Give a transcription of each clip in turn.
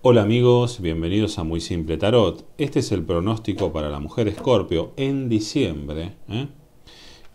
Hola amigos, bienvenidos a Muy Simple Tarot. Este es el pronóstico para la mujer Escorpio en diciembre, ¿eh?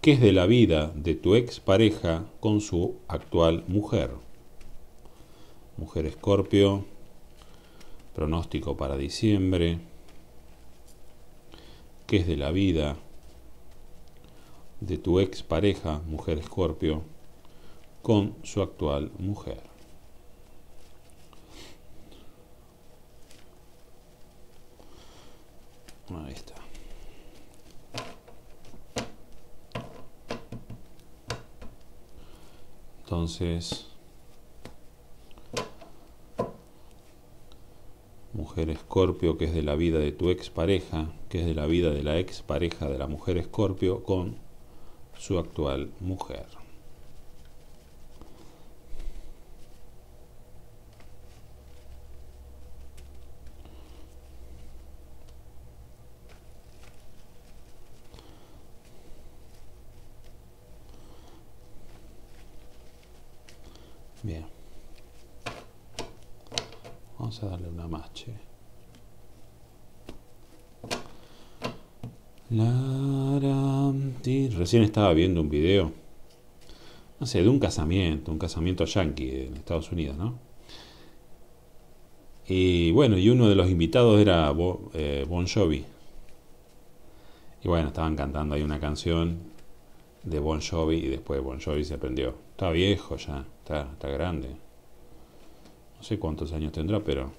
que es de la vida de tu expareja con su actual mujer. Mujer Escorpio, pronóstico para diciembre, que es de la vida de tu expareja, mujer Escorpio, con su actual mujer. Ahí está. Entonces, mujer escorpio que es de la vida de tu expareja, que es de la vida de la expareja de la mujer escorpio con su actual mujer. una recién estaba viendo un video no sé de un casamiento un casamiento yankee en Estados Unidos no y bueno y uno de los invitados era eh, Bon Jovi y bueno estaban cantando ahí una canción de Bon Jovi y después Bon Jovi se aprendió. Está viejo ya, está grande. No sé cuántos años tendrá, pero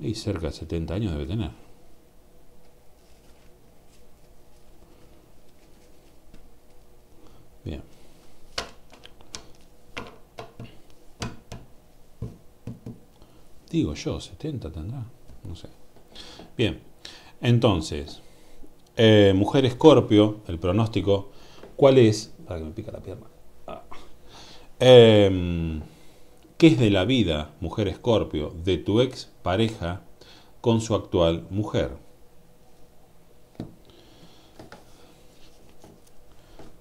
y cerca de 70 años debe tener. Bien. Digo yo, 70 tendrá. No sé. Bien. Entonces, eh, mujer escorpio, el pronóstico, ¿cuál es? Para que me pica la pierna. Ah. Em, ¿Qué es de la vida, mujer escorpio, de tu ex pareja con su actual mujer?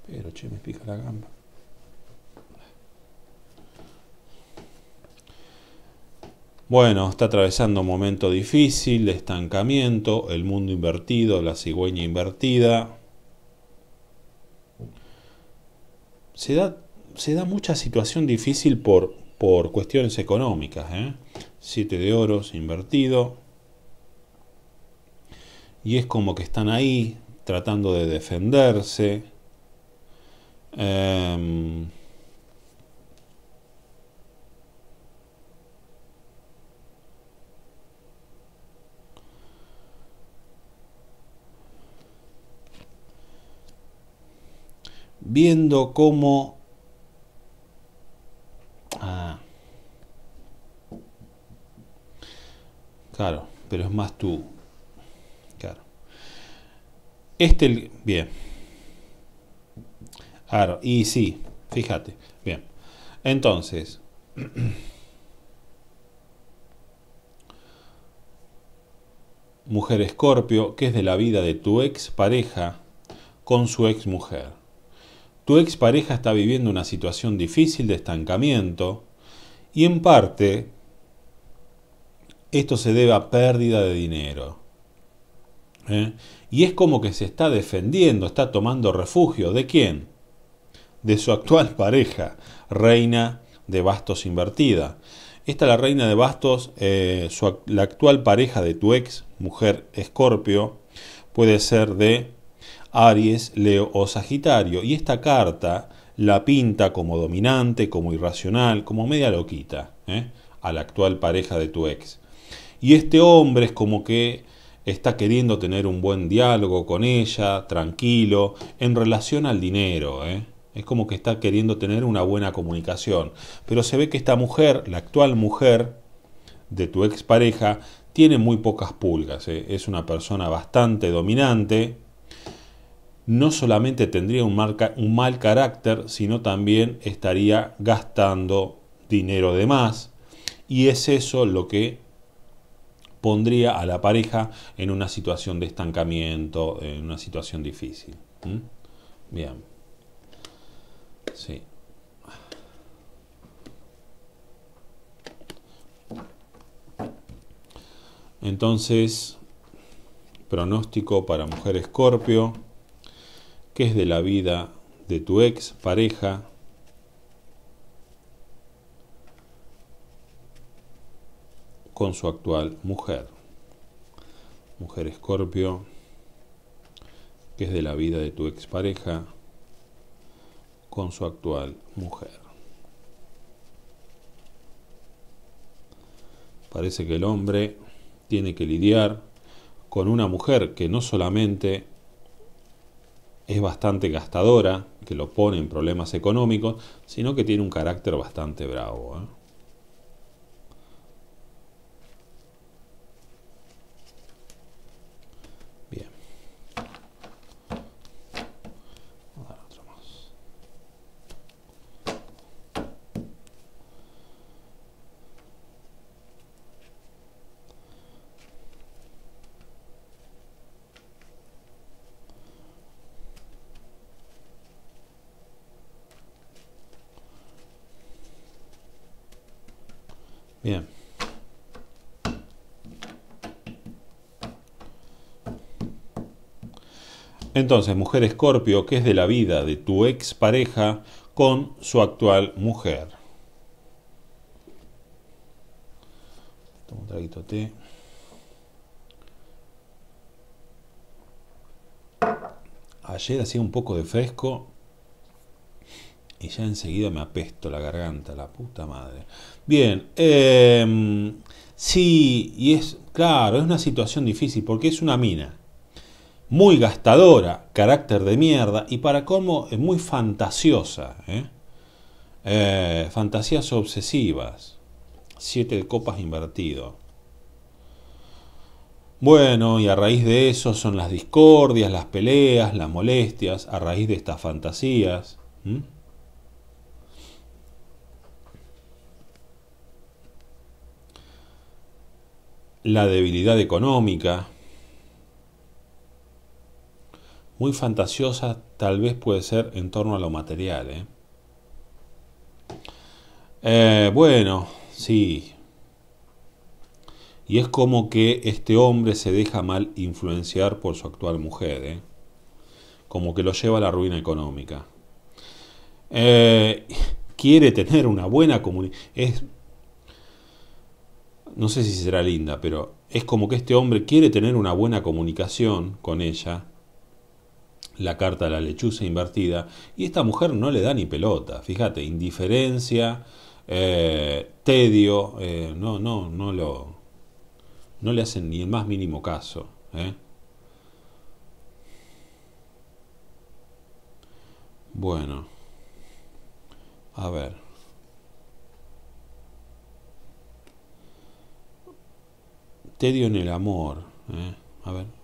Pero, che, me pica la gamba. Bueno, está atravesando un momento difícil, de estancamiento, el mundo invertido, la cigüeña invertida. Se da, se da mucha situación difícil por por cuestiones económicas. ¿eh? siete de oros invertido. Y es como que están ahí tratando de defenderse. Em, viendo cómo Claro, pero es más tú. Claro. Este, bien. Claro, y sí, fíjate. Bien. Entonces. mujer escorpio, que es de la vida de tu ex pareja con su ex mujer. Tu ex pareja está viviendo una situación difícil de estancamiento y en parte esto se debe a pérdida de dinero. ¿eh? Y es como que se está defendiendo, está tomando refugio. ¿De quién? De su actual pareja, reina de bastos invertida. Esta la reina de bastos, eh, la actual pareja de tu ex, mujer escorpio, puede ser de Aries, Leo o Sagitario. Y esta carta la pinta como dominante, como irracional, como media loquita, ¿eh? a la actual pareja de tu ex. Y este hombre es como que está queriendo tener un buen diálogo con ella, tranquilo, en relación al dinero. ¿eh? Es como que está queriendo tener una buena comunicación. Pero se ve que esta mujer, la actual mujer de tu expareja, tiene muy pocas pulgas. ¿eh? Es una persona bastante dominante. No solamente tendría un, un mal carácter, sino también estaría gastando dinero de más. Y es eso lo que pondría a la pareja en una situación de estancamiento, en una situación difícil. Bien. Sí. Entonces, pronóstico para mujer escorpio, que es de la vida de tu ex pareja, con su actual mujer. Mujer escorpio, que es de la vida de tu expareja, con su actual mujer. Parece que el hombre tiene que lidiar con una mujer que no solamente es bastante gastadora, que lo pone en problemas económicos, sino que tiene un carácter bastante bravo. ¿eh? Entonces, mujer escorpio, ¿qué es de la vida de tu expareja con su actual mujer? Tomo un traguito de té. Ayer hacía un poco de fresco y ya enseguida me apesto la garganta, la puta madre. Bien, em, sí, y es, claro, es una situación difícil porque es una mina muy gastadora, carácter de mierda y para es muy fantasiosa. ¿eh? Eh, fantasías obsesivas. Siete de copas invertido. Bueno, y a raíz de eso son las discordias, las peleas, las molestias, a raíz de estas fantasías. La debilidad económica muy fantasiosa tal vez puede ser en torno a lo material. ¿eh? Eh, bueno, sí. Y es como que este hombre se deja mal influenciar por su actual mujer, ¿eh? como que lo lleva a la ruina económica. quiere tener una buena comunicación. No sé si será linda, pero es como que este hombre quiere tener una buena comunicación con ella la carta a la lechuza invertida, y esta mujer no le da ni pelota, fíjate, indiferencia, eh, tedio, eh, no, no, no lo, no le hacen ni el más mínimo caso. ¿eh? Bueno, a ver. Tedio en el amor, a ver.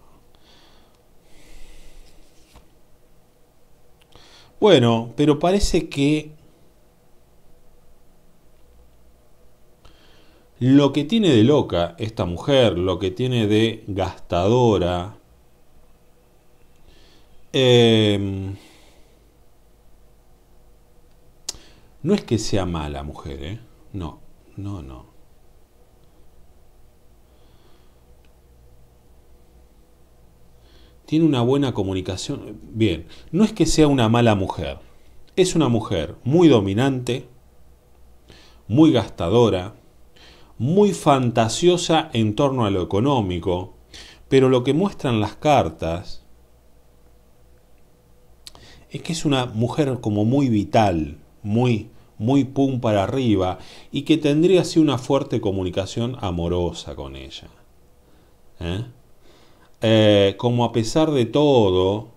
Bueno, pero parece que lo que tiene de loca esta mujer, lo que tiene de gastadora, em, no es que sea mala mujer, ¿eh? No, no, no. tiene una buena comunicación. Bien, no es que sea una mala mujer, es una mujer muy dominante, muy gastadora, muy fantasiosa en torno a lo económico, pero lo que muestran las cartas es que es una mujer como muy vital, muy muy pum para arriba y que tendría así una fuerte comunicación amorosa con ella. ¿Eh? Eh, como a pesar de todo,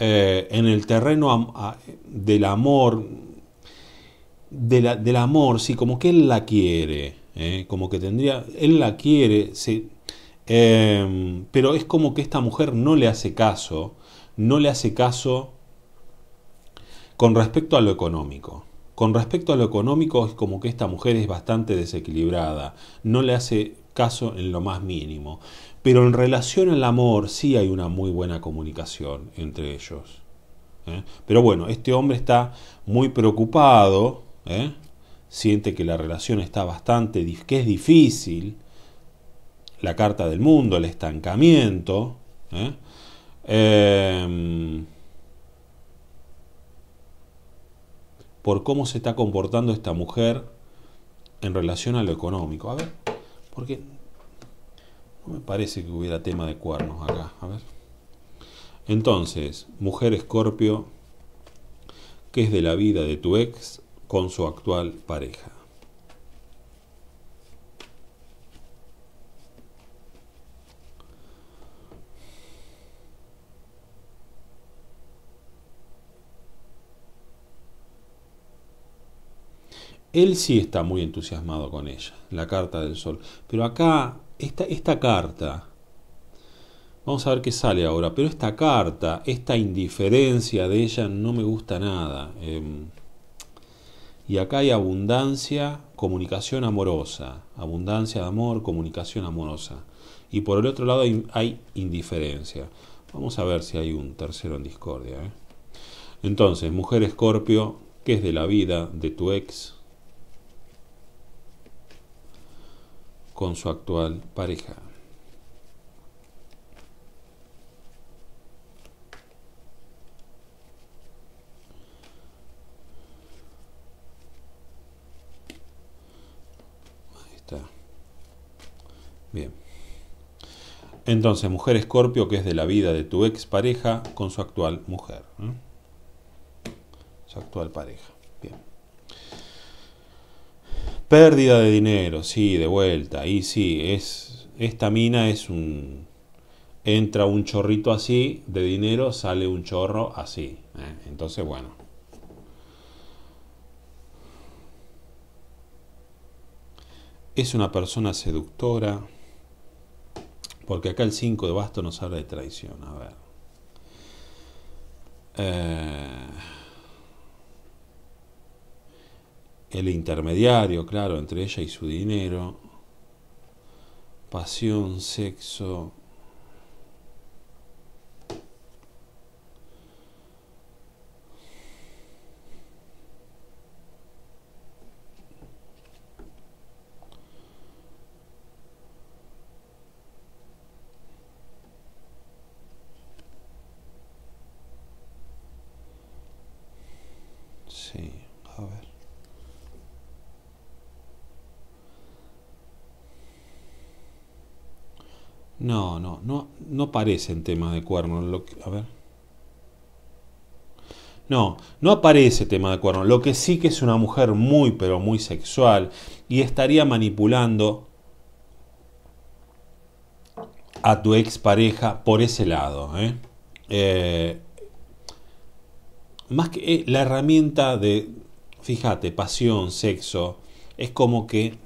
eh, en el terreno del amor, del amor, sí, como que él la quiere, eh, como que tendría, él la quiere, sí, em, pero es como que esta mujer no le hace caso, no le hace caso con respecto a lo económico. Con respecto a lo económico, es como que esta mujer es bastante desequilibrada, no le hace caso en lo más mínimo. Pero en relación al amor sí hay una muy buena comunicación entre ellos. ¿eh? Pero bueno, este hombre está muy preocupado, ¿eh? siente que la relación está bastante, que es difícil, la carta del mundo, el estancamiento. ¿eh? Em, por cómo se está comportando esta mujer en relación a lo económico. A ver. Porque no me parece que hubiera tema de cuernos acá. A ver. Entonces, mujer escorpio, ¿qué es de la vida de tu ex con su actual pareja. Él sí está muy entusiasmado con ella, la carta del sol. Pero acá, esta, esta carta, vamos a ver qué sale ahora, pero esta carta, esta indiferencia de ella no me gusta nada. Em, y acá hay abundancia, comunicación amorosa, abundancia de amor, comunicación amorosa. Y por el otro lado hay, indiferencia. Vamos a ver si hay un tercero en discordia. ¿eh? Entonces, mujer escorpio, ¿qué es de la vida de tu ex? con su actual pareja. Ahí está. Bien. Entonces, mujer escorpio que es de la vida de tu ex pareja con su actual mujer. Su actual pareja. Bien. Pérdida de dinero, sí, de vuelta. Y sí, es, esta mina es un... Entra un chorrito así de dinero, sale un chorro así. ¿eh? Entonces, bueno. Es una persona seductora. Porque acá el 5 de basto nos habla de traición. A ver. Eh, el intermediario, claro, entre ella y su dinero, pasión, sexo, No, no, no, no en tema de cuerno. Lo a ver. No, no aparece tema de cuerno. Lo que sí que es una mujer muy, pero muy sexual y estaría manipulando a tu expareja por ese lado. ¿eh? Eh, más que eh, la herramienta de, fíjate, pasión, sexo, es como que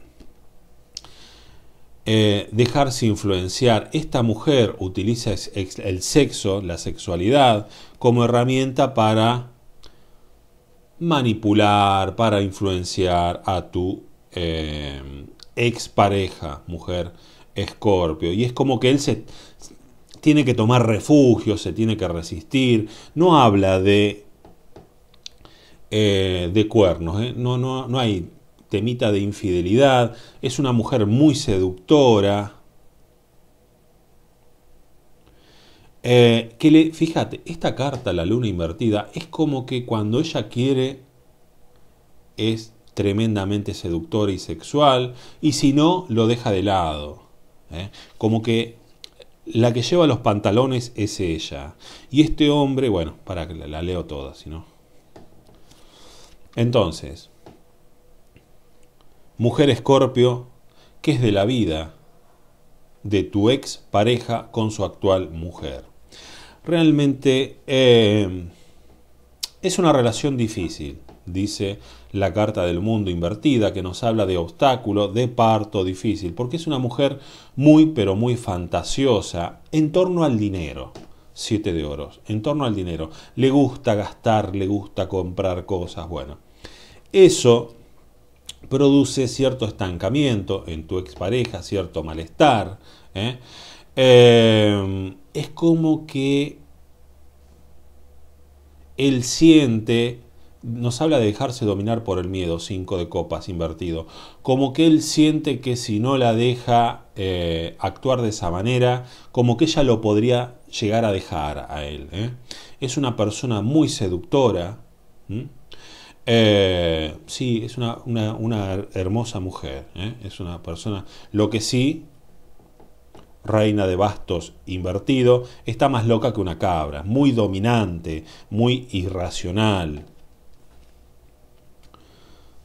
eh, dejarse influenciar. Esta mujer utiliza el sexo, la sexualidad, como herramienta para manipular, para influenciar a tu eh, expareja, mujer escorpio. Y es como que él se tiene que tomar refugio, se tiene que resistir. No habla de, eh, de cuernos, ¿eh? no, no, no hay temita de infidelidad, es una mujer muy seductora. Eh, que le, fíjate, esta carta, la luna invertida, es como que cuando ella quiere es tremendamente seductora y sexual, y si no, lo deja de lado. ¿eh? Como que la que lleva los pantalones es ella. Y este hombre, bueno, para que la, la leo toda, si no. Entonces, Mujer escorpio, ¿qué es de la vida de tu ex pareja con su actual mujer? Realmente eh, es una relación difícil, dice la carta del mundo invertida, que nos habla de obstáculo, de parto difícil, porque es una mujer muy, pero muy fantasiosa en torno al dinero. Siete de oros, en torno al dinero. Le gusta gastar, le gusta comprar cosas, bueno. Eso produce cierto estancamiento en tu expareja, cierto malestar. ¿eh? Eh, es como que él siente, nos habla de dejarse dominar por el miedo, cinco de copas invertido, como que él siente que si no la deja eh, actuar de esa manera, como que ella lo podría llegar a dejar a él. Es una persona muy seductora. Eh, sí, es una, hermosa mujer, ¿eh? es una persona. Lo que sí, reina de bastos invertido, está más loca que una cabra, muy dominante, muy irracional.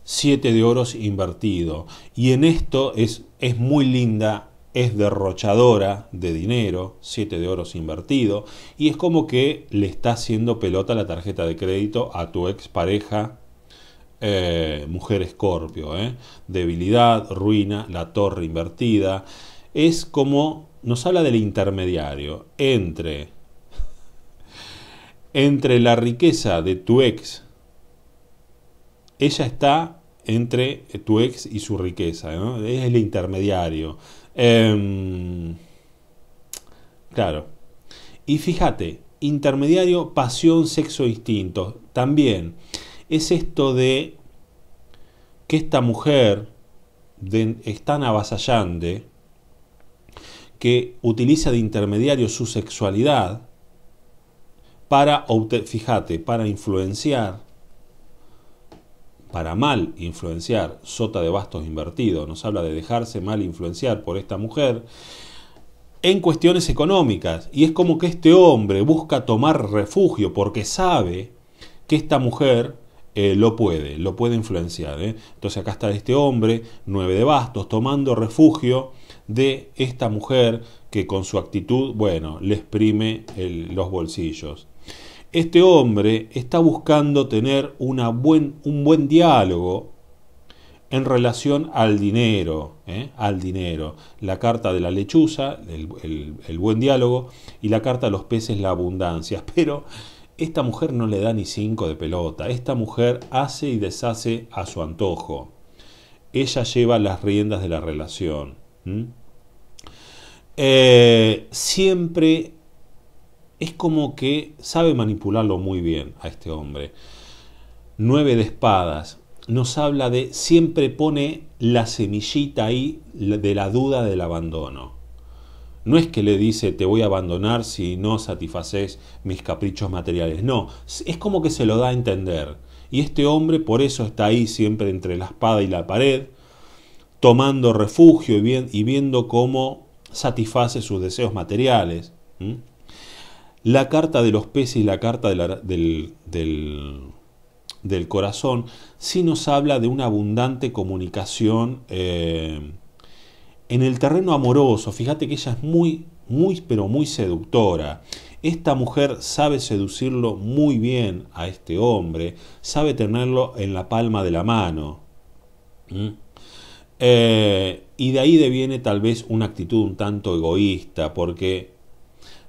Siete de oros invertido. Y en esto es, es muy linda, es derrochadora de dinero, siete de oros invertido, y es como que le está haciendo pelota la tarjeta de crédito a tu expareja eh, mujer escorpio, ¿eh? debilidad, ruina, la torre invertida. Es como nos habla del intermediario entre, entre la riqueza de tu ex. Ella está entre tu ex y su riqueza, es el intermediario. Em, claro. Y fíjate, intermediario, pasión, sexo, instinto. También es esto de que esta mujer está es tan avasallante que utiliza de intermediario su sexualidad para, fíjate, para influenciar, para mal influenciar, sota de bastos invertido, nos habla de dejarse mal influenciar por esta mujer, en cuestiones económicas. Y es como que este hombre busca tomar refugio porque sabe que esta mujer eh, lo puede, lo puede influenciar. ¿eh? Entonces acá está este hombre, nueve de bastos, tomando refugio de esta mujer que con su actitud, bueno, le exprime los bolsillos. Este hombre está buscando tener una buen, un buen diálogo en relación al dinero, ¿eh? al dinero. La carta de la lechuza, el, el buen diálogo, y la carta de los peces, la abundancia. Pero esta mujer no le da ni cinco de pelota, esta mujer hace y deshace a su antojo. Ella lleva las riendas de la relación. Eh, siempre es como que sabe manipularlo muy bien a este hombre. Nueve de espadas nos habla de siempre pone la semillita ahí de la duda del abandono. No es que le dice te voy a abandonar si no satisfaces mis caprichos materiales. No, es como que se lo da a entender. Y este hombre por eso está ahí siempre entre la espada y la pared, tomando refugio y, viendo cómo satisface sus deseos materiales. La carta de los peces y la carta del, corazón sí nos habla de una abundante comunicación. Eh, en el terreno amoroso, fíjate que ella es muy, muy, pero muy seductora. Esta mujer sabe seducirlo muy bien a este hombre, sabe tenerlo en la palma de la mano. ¿Mm? Eh, y de ahí deviene tal vez una actitud un tanto egoísta, porque,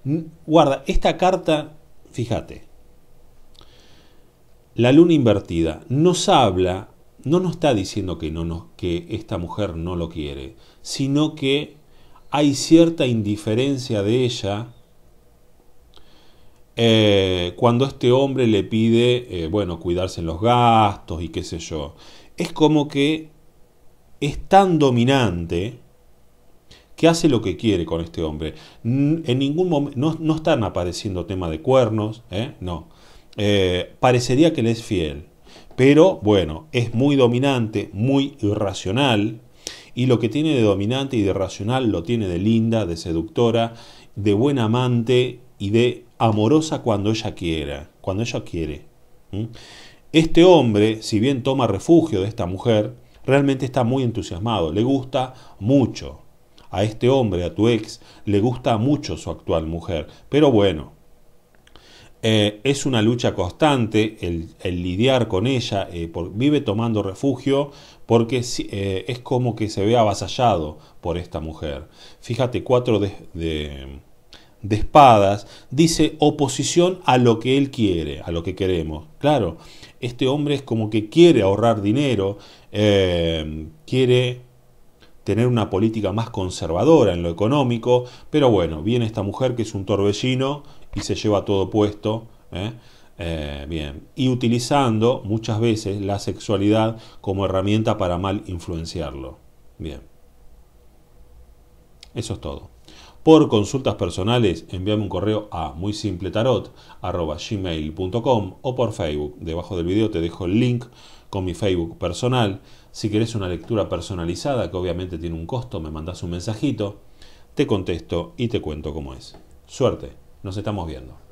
mm, guarda, esta carta, fíjate, la luna invertida nos habla no nos está diciendo que, no que esta mujer no lo quiere, sino que hay cierta indiferencia de ella eh, cuando este hombre le pide, eh, bueno, cuidarse en los gastos y qué sé yo. Es como que es tan dominante que hace lo que quiere con este hombre. En ningún momento, no, están apareciendo temas de cuernos, ¿eh? no. parecería que le es fiel, pero bueno, es muy dominante, muy irracional, y lo que tiene de dominante y de racional lo tiene de linda, de seductora, de buen amante y de amorosa cuando ella quiera, cuando ella quiere. Este hombre, si bien toma refugio de esta mujer, realmente está muy entusiasmado, le gusta mucho. A este hombre, a tu ex, le gusta mucho su actual mujer. Pero bueno, eh, es una lucha constante el, lidiar con ella, eh, vive tomando refugio porque eh, es como que se ve avasallado por esta mujer. Fíjate, cuatro de, espadas, dice oposición a lo que él quiere, a lo que queremos. Claro, este hombre es como que quiere ahorrar dinero, quiere tener una política más conservadora en lo económico, pero bueno, viene esta mujer que es un torbellino y se lleva todo puesto. ¿eh? Eh, bien, y utilizando muchas veces la sexualidad como herramienta para mal influenciarlo. Bien, eso es todo. Por consultas personales, envíame un correo a muy simple tarot, o por Facebook. Debajo del video te dejo el link con mi Facebook personal. Si querés una lectura personalizada, que obviamente tiene un costo, me mandás un mensajito, te contesto y te cuento cómo es. Suerte, nos estamos viendo.